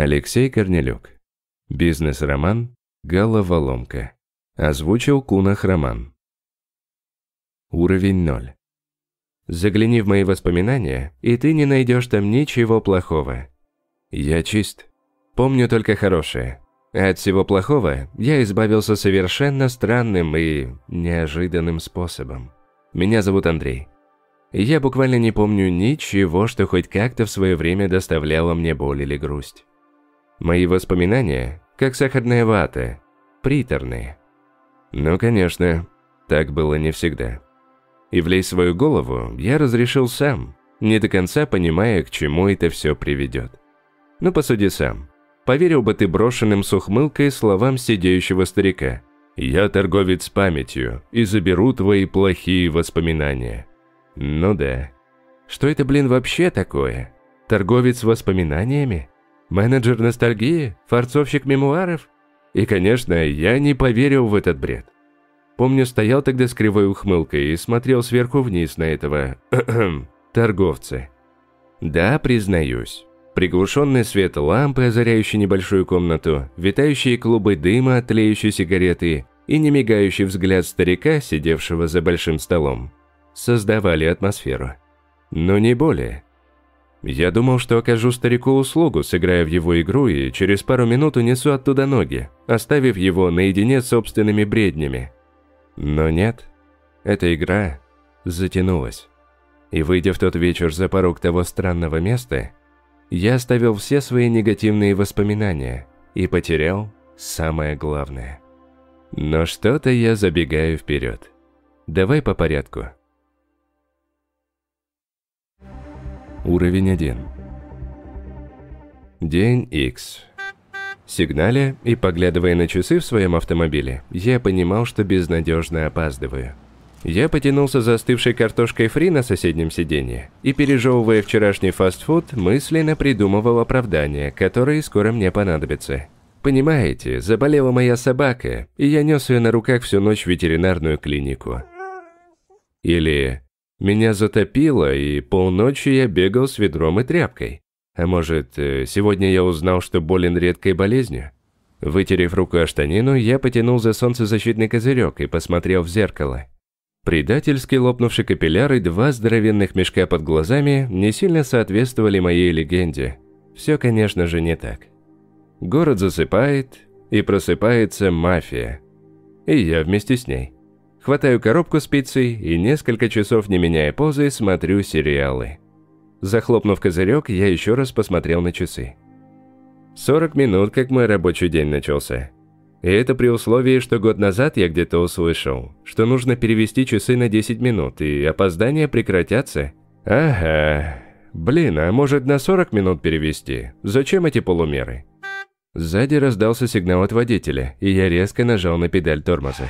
Алексей Корнелюк. Бизнес-роман «Головоломка». Озвучил Кунах Роман. Уровень 0. Загляни в мои воспоминания, и ты не найдешь там ничего плохого. Я чист. Помню только хорошее. А от всего плохого я избавился совершенно странным и неожиданным способом. Меня зовут Андрей. Я буквально не помню ничего, что хоть как-то в свое время доставляло мне боль или грусть. Мои воспоминания, как сахарная вата, приторные. Ну, конечно, так было не всегда. И влезть свою голову я разрешил сам, не до конца понимая, к чему это все приведет. Но ну, посуди сам. Поверил бы ты брошенным с ухмылкой словам сидеющего старика. «Я торговец памятью и заберу твои плохие воспоминания». Ну да. Что это, блин, вообще такое? Торговец воспоминаниями? Менеджер ностальгии? Форцовщик мемуаров? И, конечно, я не поверил в этот бред. Помню, стоял тогда с кривой ухмылкой и смотрел сверху вниз на этого... торговца. Да, признаюсь. Приглушенный свет лампы, озаряющий небольшую комнату, витающие клубы дыма от сигареты и немигающий взгляд старика, сидевшего за большим столом, создавали атмосферу. Но не более. Я думал, что окажу старику услугу, сыграя в его игру и через пару минут унесу оттуда ноги, оставив его наедине с собственными бреднями. Но нет, эта игра затянулась. И выйдя в тот вечер за порог того странного места, я оставил все свои негативные воспоминания и потерял самое главное. Но что-то я забегаю вперед. Давай по порядку. Уровень 1. День X. Сигналя и поглядывая на часы в своем автомобиле, я понимал, что безнадежно опаздываю. Я потянулся за остывшей картошкой фри на соседнем сиденье и, пережевывая вчерашний фастфуд, мысленно придумывал оправдание, которое скоро мне понадобится. Понимаете, заболела моя собака, и я нес ее на руках всю ночь в ветеринарную клинику. Или меня затопило, и полночи я бегал с ведром и тряпкой. А может, э, сегодня я узнал, что болен редкой болезнью? Вытерев руку о штанину, я потянул за солнцезащитный козырек и посмотрел в зеркало. Предательски лопнувшие капилляры и два здоровенных мешка под глазами не сильно соответствовали моей легенде. Все, конечно же, не так. Город засыпает, и просыпается мафия. И я вместе с ней. Хватаю коробку спицей и несколько часов, не меняя позы, смотрю сериалы. Захлопнув козырек, я еще раз посмотрел на часы. 40 минут, как мой рабочий день начался. И это при условии, что год назад я где-то услышал, что нужно перевести часы на 10 минут, и опоздания прекратятся. Ага. Блин, а может на 40 минут перевести? Зачем эти полумеры? Сзади раздался сигнал от водителя, и я резко нажал на педаль тормоза.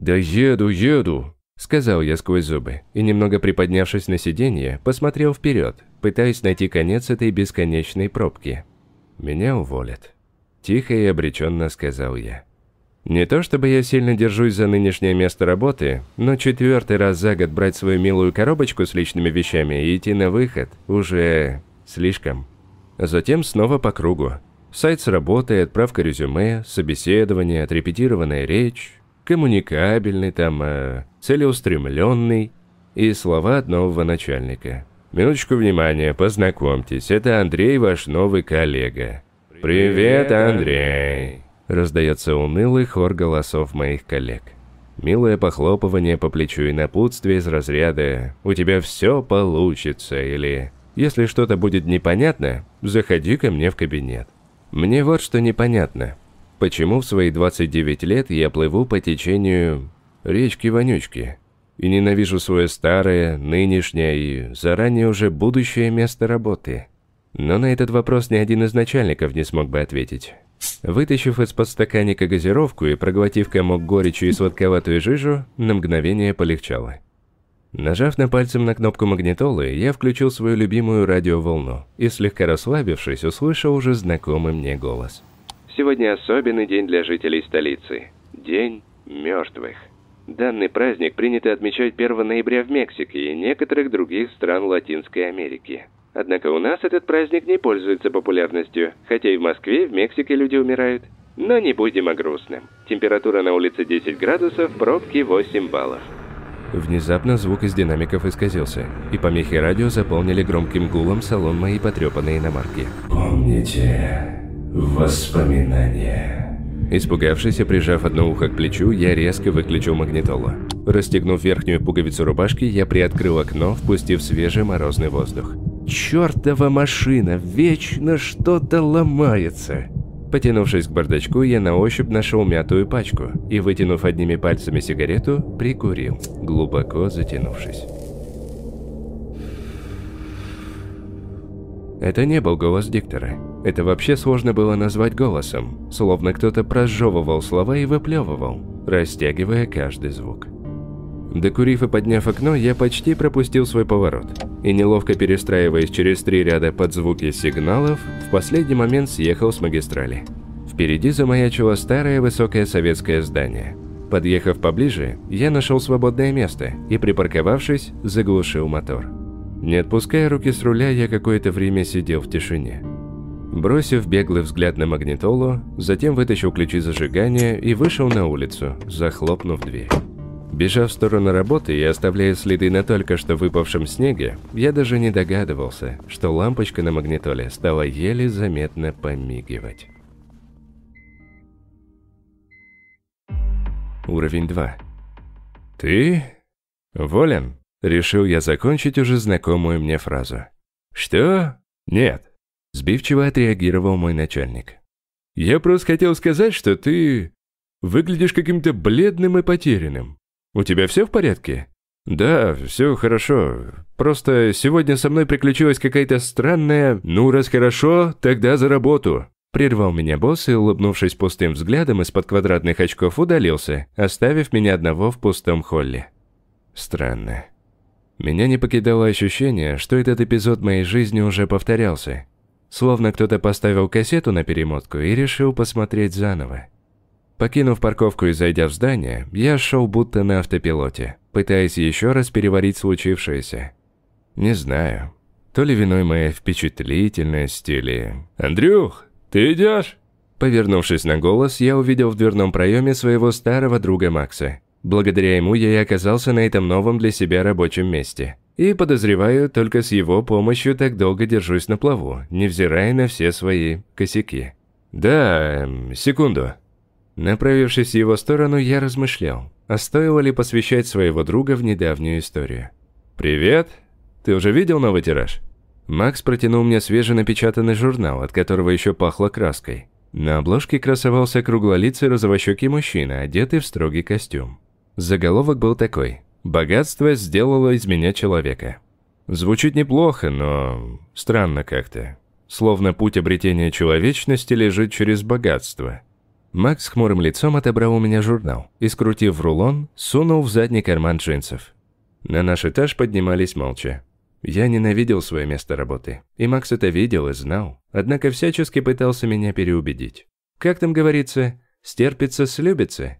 «Да еду, еду!» – сказал я сквозь зубы, и немного приподнявшись на сиденье, посмотрел вперед, пытаясь найти конец этой бесконечной пробки. «Меня уволят», – тихо и обреченно сказал я. Не то чтобы я сильно держусь за нынешнее место работы, но четвертый раз за год брать свою милую коробочку с личными вещами и идти на выход уже слишком. Затем снова по кругу. Сайт с работой, отправка резюме, собеседование, отрепетированная речь коммуникабельный, там, э, целеустремленный и слова от нового начальника. Минуточку внимания, познакомьтесь, это Андрей, ваш новый коллега. «Привет, Андрей!» Раздается унылый хор голосов моих коллег. Милое похлопывание по плечу и напутствие из разряда «У тебя все получится» или «Если что-то будет непонятно, заходи ко мне в кабинет». Мне вот что непонятно. Почему в свои 29 лет я плыву по течению речки-вонючки и ненавижу свое старое, нынешнее и заранее уже будущее место работы? Но на этот вопрос ни один из начальников не смог бы ответить. Вытащив из подстаканника газировку и проглотив комок горечи и сладковатую жижу, на мгновение полегчало. Нажав на пальцем на кнопку магнитолы, я включил свою любимую радиоволну и, слегка расслабившись, услышал уже знакомый мне голос – Сегодня особенный день для жителей столицы. День мертвых. Данный праздник принято отмечать 1 ноября в Мексике и некоторых других стран Латинской Америки. Однако у нас этот праздник не пользуется популярностью, хотя и в Москве, и в Мексике люди умирают. Но не будем о грустном. Температура на улице 10 градусов, пробки 8 баллов. Внезапно звук из динамиков исказился, и помехи радио заполнили громким гулом салон моей потрепанной иномарки. «Помните, воспоминания. Испугавшись и прижав одно ухо к плечу, я резко выключил магнитолу. Расстегнув верхнюю пуговицу рубашки, я приоткрыл окно, впустив свежий морозный воздух. «Чертова машина! Вечно что-то ломается!» Потянувшись к бардачку, я на ощупь нашел мятую пачку и, вытянув одними пальцами сигарету, прикурил, глубоко затянувшись. Это не был голос диктора. Это вообще сложно было назвать голосом, словно кто-то прожевывал слова и выплевывал, растягивая каждый звук. Докурив и подняв окно, я почти пропустил свой поворот. И неловко перестраиваясь через три ряда под звуки сигналов, в последний момент съехал с магистрали. Впереди замаячило старое высокое советское здание. Подъехав поближе, я нашел свободное место и, припарковавшись, заглушил мотор. Не отпуская руки с руля, я какое-то время сидел в тишине. Бросив беглый взгляд на магнитолу, затем вытащил ключи зажигания и вышел на улицу, захлопнув дверь. Бежав в сторону работы и оставляя следы на только что выпавшем снеге, я даже не догадывался, что лампочка на магнитоле стала еле заметно помигивать. Уровень 2. «Ты? Волен?» Решил я закончить уже знакомую мне фразу. «Что? Нет. Сбивчиво отреагировал мой начальник. «Я просто хотел сказать, что ты выглядишь каким-то бледным и потерянным. У тебя все в порядке?» «Да, все хорошо. Просто сегодня со мной приключилась какая-то странная... Ну, раз хорошо, тогда за работу!» Прервал меня босс и, улыбнувшись пустым взглядом, из-под квадратных очков удалился, оставив меня одного в пустом холле. Странно. Меня не покидало ощущение, что этот эпизод моей жизни уже повторялся, Словно кто-то поставил кассету на перемотку и решил посмотреть заново. Покинув парковку и зайдя в здание, я шел будто на автопилоте, пытаясь еще раз переварить случившееся. Не знаю, то ли виной моя впечатлительность или... «Андрюх, ты идешь?» Повернувшись на голос, я увидел в дверном проеме своего старого друга Макса. Благодаря ему я и оказался на этом новом для себя рабочем месте. И, подозреваю, только с его помощью так долго держусь на плаву, невзирая на все свои косяки. «Да, эм, секунду». Направившись в его сторону, я размышлял, а стоило ли посвящать своего друга в недавнюю историю. «Привет! Ты уже видел новый тираж?» Макс протянул мне свеженапечатанный журнал, от которого еще пахло краской. На обложке красовался круглолицый розовощекий мужчина, одетый в строгий костюм. Заголовок был такой Богатство сделало из меня человека. Звучит неплохо, но странно как-то. Словно путь обретения человечности лежит через богатство. Макс с хмурым лицом отобрал у меня журнал и, скрутив в рулон, сунул в задний карман джинсов. На наш этаж поднимались молча. Я ненавидел свое место работы, и Макс это видел и знал, однако всячески пытался меня переубедить. Как там говорится, стерпится, слюбится.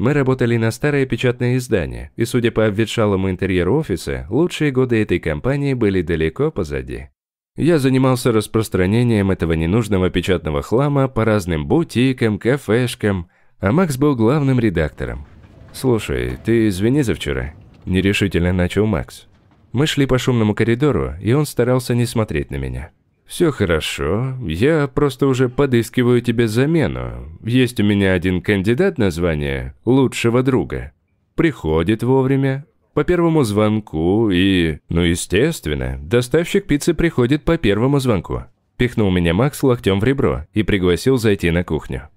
Мы работали на старое печатное издание, и судя по обветшалому интерьеру офиса, лучшие годы этой компании были далеко позади. Я занимался распространением этого ненужного печатного хлама по разным бутикам, кафешкам, а Макс был главным редактором. «Слушай, ты извини за вчера», – нерешительно начал Макс. Мы шли по шумному коридору, и он старался не смотреть на меня. «Все хорошо. Я просто уже подыскиваю тебе замену. Есть у меня один кандидат на звание лучшего друга. Приходит вовремя, по первому звонку и... Ну, естественно, доставщик пиццы приходит по первому звонку». Пихнул меня Макс локтем в ребро и пригласил зайти на кухню.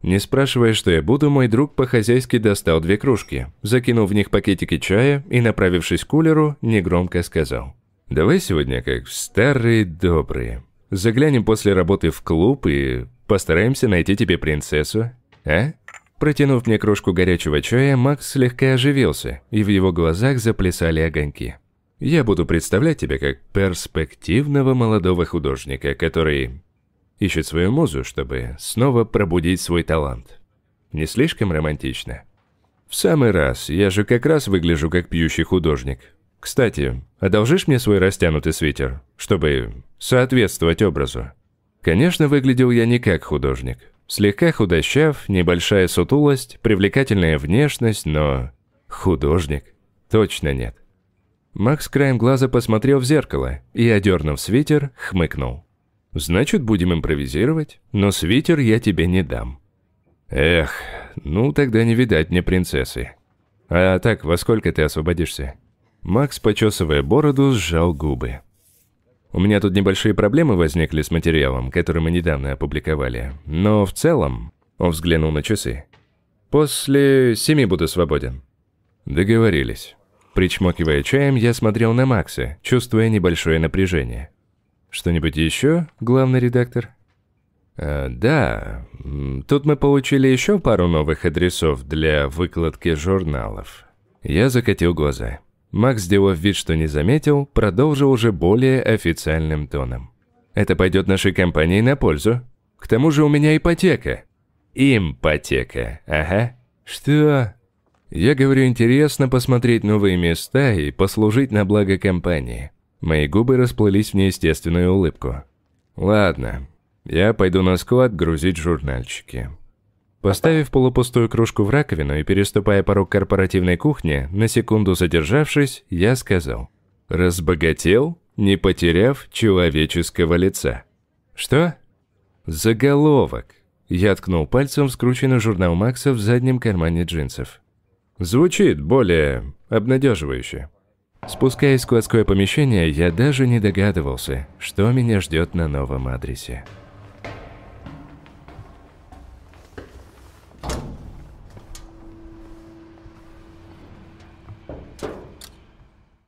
Не спрашивая, что я буду, мой друг по-хозяйски достал две кружки, закинул в них пакетики чая и, направившись к кулеру, негромко сказал – Давай сегодня, как в старые добрые, заглянем после работы в клуб и постараемся найти тебе принцессу, а? Протянув мне кружку горячего чая, Макс слегка оживился, и в его глазах заплясали огоньки. Я буду представлять тебя как перспективного молодого художника, который ищет свою музу, чтобы снова пробудить свой талант. Не слишком романтично? В самый раз, я же как раз выгляжу как пьющий художник. Кстати, одолжишь мне свой растянутый свитер, чтобы соответствовать образу? Конечно, выглядел я не как художник. Слегка худощав, небольшая сутулость, привлекательная внешность, но... Художник? Точно нет. Макс краем глаза посмотрел в зеркало и, одернув свитер, хмыкнул. «Значит, будем импровизировать, но свитер я тебе не дам». «Эх, ну тогда не видать мне принцессы». «А так, во сколько ты освободишься?» Макс, почесывая бороду, сжал губы. У меня тут небольшие проблемы возникли с материалом, который мы недавно опубликовали. Но в целом, он взглянул на часы. После семи буду свободен. Договорились. Причмокивая чаем, я смотрел на Макса, чувствуя небольшое напряжение. Что-нибудь еще, главный редактор? А, да, тут мы получили еще пару новых адресов для выкладки журналов. Я закатил глаза. Макс, сделав вид, что не заметил, продолжил уже более официальным тоном. «Это пойдет нашей компании на пользу. К тому же у меня ипотека». «Импотека, ага». «Что?» Я говорю, интересно посмотреть новые места и послужить на благо компании. Мои губы расплылись в неестественную улыбку. Ладно, я пойду на склад грузить журнальчики. Поставив полупустую кружку в раковину и переступая порог корпоративной кухни, на секунду задержавшись, я сказал «Разбогател, не потеряв человеческого лица». «Что?» «Заголовок». Я ткнул пальцем в скрученный журнал Макса в заднем кармане джинсов. Звучит более обнадеживающе. Спускаясь в складское помещение, я даже не догадывался, что меня ждет на новом адресе.